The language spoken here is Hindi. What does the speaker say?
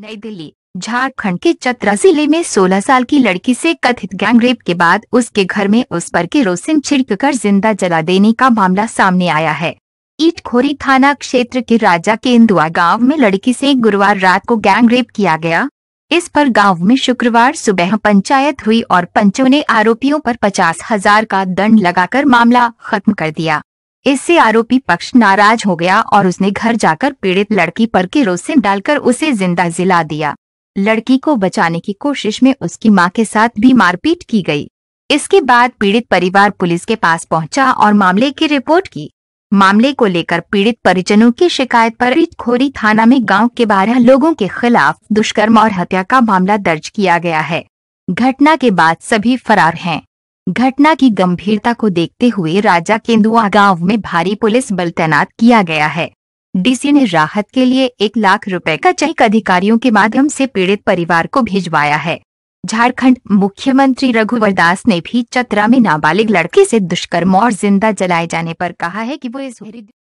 नई दिल्ली झारखंड के चतरा जिले में 16 साल की लड़की से कथित गैंग रेप के बाद उसके घर में उस पर छिड़क छिड़ककर जिंदा जला देने का मामला सामने आया है ईटखोरी थाना क्षेत्र के राजा के इंदुआ गाँव में लड़की से गुरुवार रात को गैंग रेप किया गया इस पर गांव में शुक्रवार सुबह पंचायत हुई और पंचों ने आरोपियों पर पचास हजार का दंड लगाकर मामला खत्म कर दिया इससे आरोपी पक्ष नाराज हो गया और उसने घर जाकर पीड़ित लड़की पर केरोसिन डालकर उसे जिंदा जिला दिया लड़की को बचाने की कोशिश में उसकी मां के साथ भी मारपीट की गई इसके बाद पीड़ित परिवार पुलिस के पास पहुंचा और मामले की रिपोर्ट की मामले को लेकर पीड़ित परिजनों की शिकायत पर खोरी थाना में गांव के बारह लोगों के खिलाफ दुष्कर्म और हत्या का मामला दर्ज किया गया है घटना के बाद सभी फरार हैं घटना की गंभीरता को देखते हुए राजा केंदुआ गांव में भारी पुलिस बल तैनात किया गया है डीसी ने राहत के लिए एक लाख रुपए का चेक अधिकारियों के माध्यम से पीड़ित परिवार को भिजवाया है झारखंड मुख्यमंत्री रघुवर दास ने भी चतरा में नाबालिग लड़के से दुष्कर्म और जिंदा जलाए जाने पर कहा है कि वो इस